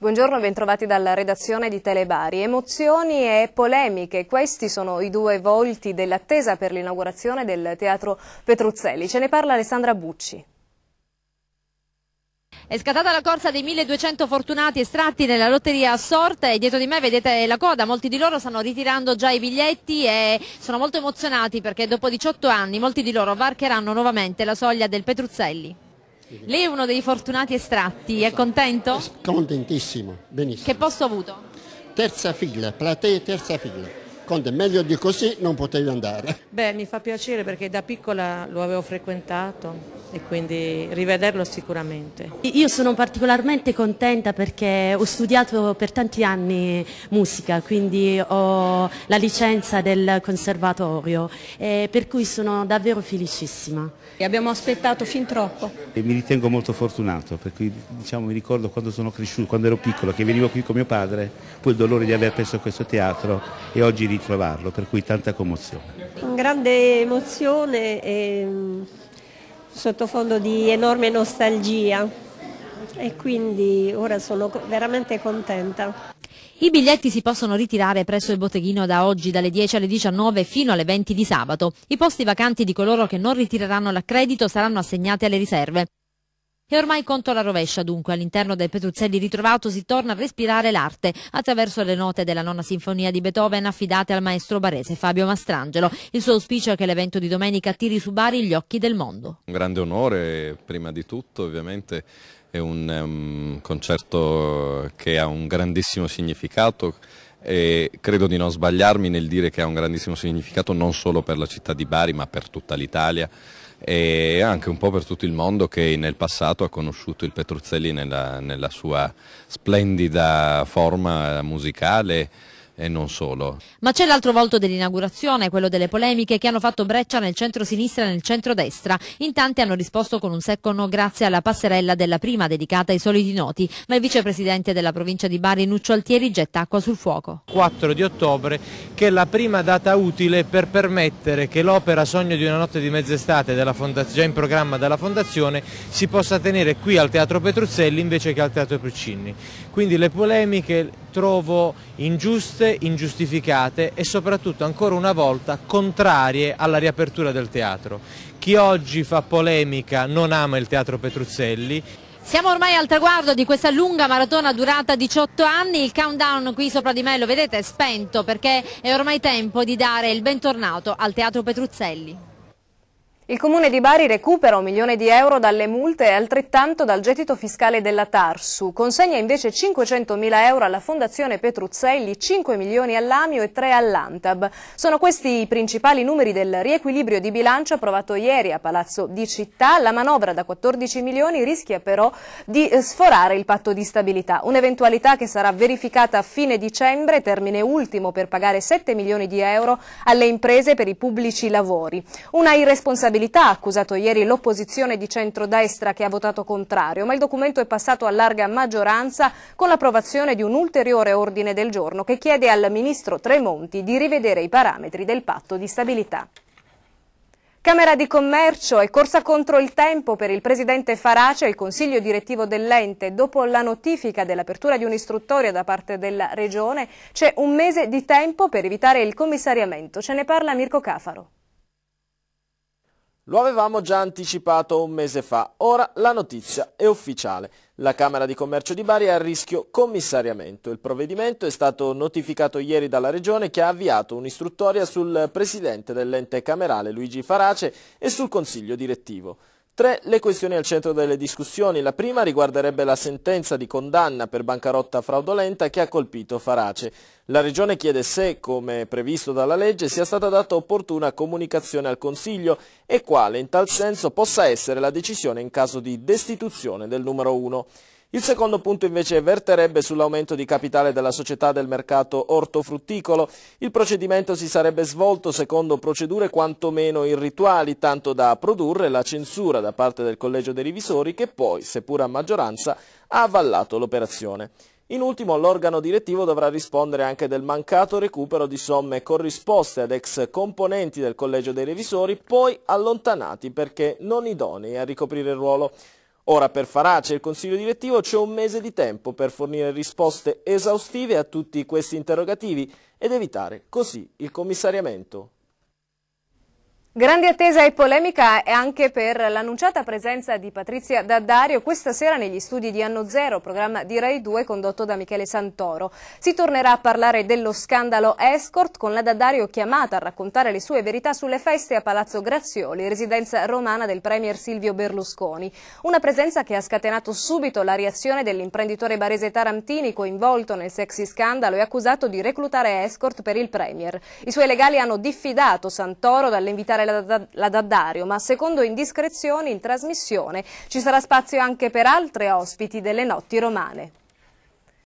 Buongiorno e bentrovati dalla redazione di Telebari. Emozioni e polemiche, questi sono i due volti dell'attesa per l'inaugurazione del Teatro Petruzzelli. Ce ne parla Alessandra Bucci. È scattata la corsa dei 1200 fortunati estratti nella lotteria a sorte e dietro di me vedete la coda, molti di loro stanno ritirando già i biglietti e sono molto emozionati perché dopo 18 anni molti di loro varcheranno nuovamente la soglia del Petruzzelli. Lei è uno dei fortunati estratti, è contento? Contentissimo, benissimo. Che posto ha avuto? Terza fila, platee terza fila. Conte, meglio di così non potevi andare. Beh, mi fa piacere perché da piccola lo avevo frequentato e quindi rivederlo sicuramente. Io sono particolarmente contenta perché ho studiato per tanti anni musica, quindi ho la licenza del conservatorio, per cui sono davvero felicissima. E abbiamo aspettato fin troppo. E mi ritengo molto fortunato, perché diciamo, mi ricordo quando sono cresciuto, quando ero piccolo, che venivo qui con mio padre, poi il dolore di aver perso questo teatro e oggi ritrovarlo, per cui tanta commozione. Grande emozione e mm, sottofondo di enorme nostalgia e quindi ora sono veramente contenta. I biglietti si possono ritirare presso il botteghino da oggi dalle 10 alle 19 fino alle 20 di sabato. I posti vacanti di coloro che non ritireranno l'accredito saranno assegnati alle riserve. E ormai conto la rovescia, dunque, all'interno del Petruzzelli ritrovato si torna a respirare l'arte attraverso le note della nona sinfonia di Beethoven affidate al maestro barese Fabio Mastrangelo. Il suo auspicio è che l'evento di domenica tiri su Bari gli occhi del mondo. Un grande onore, prima di tutto, ovviamente è un um, concerto che ha un grandissimo significato e credo di non sbagliarmi nel dire che ha un grandissimo significato non solo per la città di Bari ma per tutta l'Italia e anche un po' per tutto il mondo che nel passato ha conosciuto il Petruzzelli nella, nella sua splendida forma musicale e non solo. Ma c'è l'altro volto dell'inaugurazione, quello delle polemiche che hanno fatto breccia nel centro-sinistra e nel centro-destra. In tanti hanno risposto con un secco no grazie alla passerella della prima dedicata ai soliti noti, ma il vicepresidente della provincia di Bari Nuccio Altieri getta acqua sul fuoco. 4 di ottobre che è la prima data utile per permettere che l'opera Sogno di una notte di mezz'estate già in programma dalla fondazione si possa tenere qui al Teatro Petruzzelli invece che al Teatro Puccini. Quindi le polemiche trovo ingiuste, ingiustificate e soprattutto ancora una volta contrarie alla riapertura del teatro. Chi oggi fa polemica non ama il teatro Petruzzelli. Siamo ormai al traguardo di questa lunga maratona durata 18 anni, il countdown qui sopra di me lo vedete è spento perché è ormai tempo di dare il bentornato al Teatro Petruzzelli. Il Comune di Bari recupera un milione di euro dalle multe e altrettanto dal gettito fiscale della Tarsu. Consegna invece 500 mila euro alla Fondazione Petruzzelli, 5 milioni all'Amio e 3 all'Antab. Sono questi i principali numeri del riequilibrio di bilancio approvato ieri a Palazzo di Città. La manovra da 14 milioni rischia però di sforare il patto di stabilità. Un'eventualità che sarà verificata a fine dicembre, termine ultimo per pagare 7 milioni di euro alle imprese per i pubblici lavori. Una irresponsabilità stabilità, ha accusato ieri l'opposizione di centrodestra che ha votato contrario, ma il documento è passato a larga maggioranza con l'approvazione di un ulteriore ordine del giorno che chiede al ministro Tremonti di rivedere i parametri del patto di stabilità. Camera di Commercio è corsa contro il tempo per il presidente Farace e il consiglio direttivo dell'ente. Dopo la notifica dell'apertura di un'istruttoria da parte della Regione c'è un mese di tempo per evitare il commissariamento. Ce ne parla Mirko Cafaro. Lo avevamo già anticipato un mese fa, ora la notizia è ufficiale. La Camera di Commercio di Bari è a rischio commissariamento. Il provvedimento è stato notificato ieri dalla Regione che ha avviato un'istruttoria sul Presidente dell'ente camerale Luigi Farace e sul Consiglio direttivo. Tre le questioni al centro delle discussioni. La prima riguarderebbe la sentenza di condanna per bancarotta fraudolenta che ha colpito Farace. La Regione chiede se, come previsto dalla legge, sia stata data opportuna comunicazione al Consiglio e quale in tal senso possa essere la decisione in caso di destituzione del numero 1. Il secondo punto invece verterebbe sull'aumento di capitale della società del mercato ortofrutticolo. Il procedimento si sarebbe svolto secondo procedure quantomeno irrituali, tanto da produrre la censura da parte del Collegio dei Revisori che poi, seppur a maggioranza, ha avvallato l'operazione. In ultimo l'organo direttivo dovrà rispondere anche del mancato recupero di somme corrisposte ad ex componenti del Collegio dei Revisori, poi allontanati perché non idonei a ricoprire il ruolo. Ora per Farace e il Consiglio direttivo c'è un mese di tempo per fornire risposte esaustive a tutti questi interrogativi ed evitare così il commissariamento. Grande attesa e polemica è anche per l'annunciata presenza di Patrizia Daddario questa sera negli studi di Anno Zero, programma di Rai 2 condotto da Michele Santoro. Si tornerà a parlare dello scandalo Escort con la Daddario chiamata a raccontare le sue verità sulle feste a Palazzo Grazioli, residenza romana del premier Silvio Berlusconi. Una presenza che ha scatenato subito la reazione dell'imprenditore barese Tarantini coinvolto nel sexy scandalo e accusato di reclutare Escort per il premier. I suoi legali hanno diffidato Santoro dall'invitare fare la, la Daddario, ma secondo indiscrezioni in trasmissione ci sarà spazio anche per altri ospiti delle notti romane.